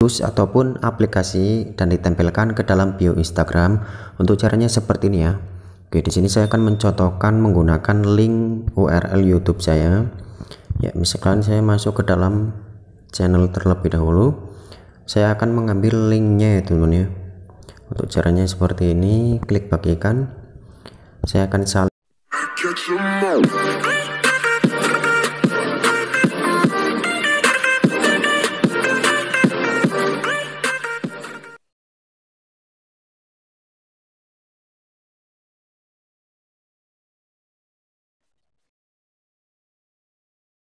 tools ataupun aplikasi dan ditempelkan ke dalam bio Instagram. Untuk caranya seperti ini ya. Oke, di sini saya akan mencontohkan menggunakan link URL YouTube saya. Ya, misalkan saya masuk ke dalam channel terlebih dahulu. Saya akan mengambil linknya ya teman ya. Untuk caranya seperti ini, klik bagikan. Saya akan salin.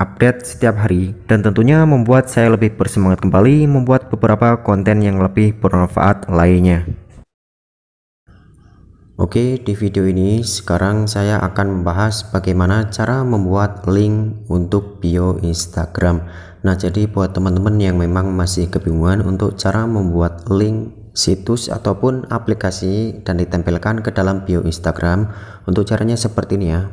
update setiap hari dan tentunya membuat saya lebih bersemangat kembali membuat beberapa konten yang lebih bermanfaat lainnya. Oke, di video ini sekarang saya akan membahas bagaimana cara membuat link untuk bio Instagram. Nah, jadi buat teman-teman yang memang masih kebingungan untuk cara membuat link situs ataupun aplikasi dan ditempelkan ke dalam bio Instagram, untuk caranya seperti ini ya.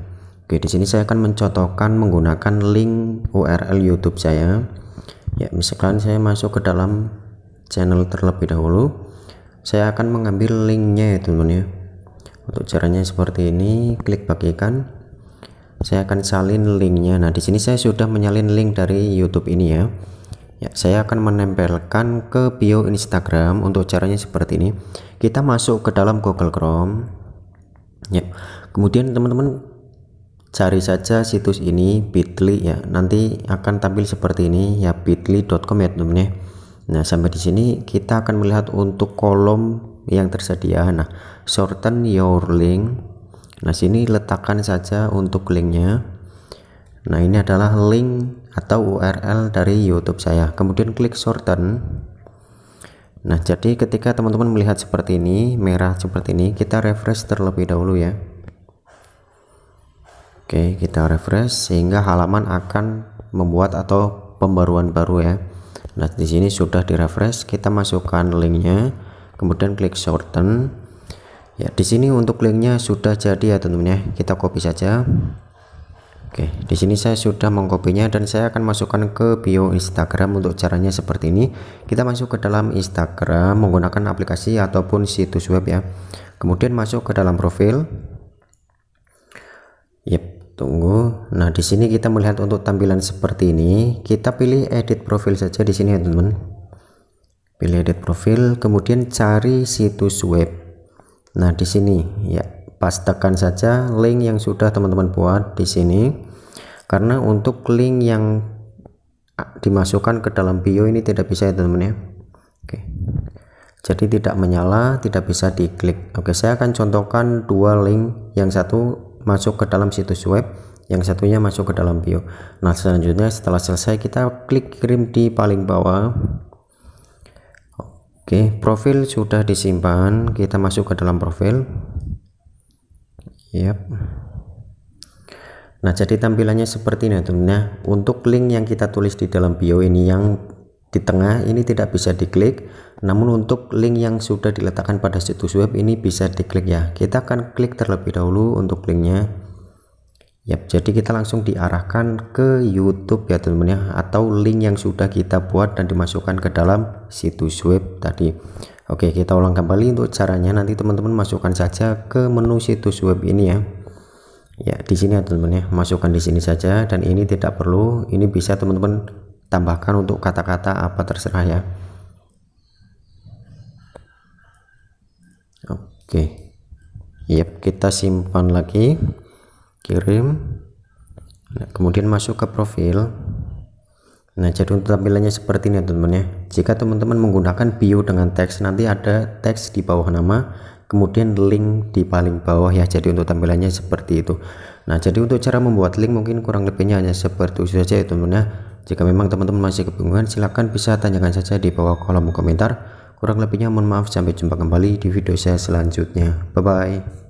Oke, di sini saya akan mencontohkan menggunakan link URL YouTube saya. Ya, misalkan saya masuk ke dalam channel terlebih dahulu, saya akan mengambil linknya ya teman-teman ya. Untuk caranya seperti ini, klik bagikan. Saya akan salin linknya. Nah, di sini saya sudah menyalin link dari YouTube ini ya. Ya, saya akan menempelkan ke bio Instagram untuk caranya seperti ini. Kita masuk ke dalam Google Chrome. Ya. Kemudian teman-teman cari saja situs ini bit.ly ya nanti akan tampil seperti ini ya bit.ly.com ya teman ya nah sampai di sini kita akan melihat untuk kolom yang tersedia nah shorten your link nah sini letakkan saja untuk linknya nah ini adalah link atau URL dari YouTube saya kemudian klik shorten nah jadi ketika teman-teman melihat seperti ini merah seperti ini kita refresh terlebih dahulu ya Oke, kita refresh sehingga halaman akan membuat atau pembaruan baru ya. Nah, di sini sudah direfresh, kita masukkan linknya, kemudian klik shorten. Ya, di sini untuk linknya sudah jadi ya teman-teman ya. Kita copy saja. Oke, di sini saya sudah mengkopinya dan saya akan masukkan ke bio Instagram untuk caranya seperti ini. Kita masuk ke dalam Instagram menggunakan aplikasi ataupun situs web ya. Kemudian masuk ke dalam profil. Yep, tunggu nah di sini kita melihat untuk tampilan seperti ini kita pilih edit profil saja di sini ya teman-teman pilih edit profil kemudian cari situs web nah di sini ya pastikan saja link yang sudah teman-teman buat di sini karena untuk link yang ah, dimasukkan ke dalam bio ini tidak bisa ya teman-teman ya oke jadi tidak menyala tidak bisa diklik oke saya akan contohkan dua link yang satu masuk ke dalam situs web yang satunya masuk ke dalam bio nah selanjutnya setelah selesai kita klik kirim di paling bawah oke profil sudah disimpan kita masuk ke dalam profil yep Nah, jadi tampilannya seperti ini tentunya untuk link yang kita tulis di dalam bio ini yang di tengah ini tidak bisa diklik namun untuk link yang sudah diletakkan pada situs web ini bisa diklik ya kita akan klik terlebih dahulu untuk linknya Yap, jadi kita langsung diarahkan ke YouTube ya teman-teman ya atau link yang sudah kita buat dan dimasukkan ke dalam situs web tadi. Oke, kita ulang kembali untuk caranya nanti teman-teman masukkan saja ke menu situs web ini ya. Ya, di sini ya teman-teman ya, masukkan di sini saja dan ini tidak perlu, ini bisa teman-teman tambahkan untuk kata-kata apa terserah ya oke yep kita simpan lagi kirim nah, kemudian masuk ke profil nah jadi untuk tampilannya seperti ini teman-teman ya jika teman-teman menggunakan bio dengan teks nanti ada teks di bawah nama kemudian link di paling bawah ya jadi untuk tampilannya seperti itu nah jadi untuk cara membuat link mungkin kurang lebihnya hanya seperti itu saja ya teman-teman ya jika memang teman-teman masih kebingungan, silahkan bisa tanyakan saja di bawah kolom komentar. Kurang lebihnya mohon maaf, sampai jumpa kembali di video saya selanjutnya. Bye-bye.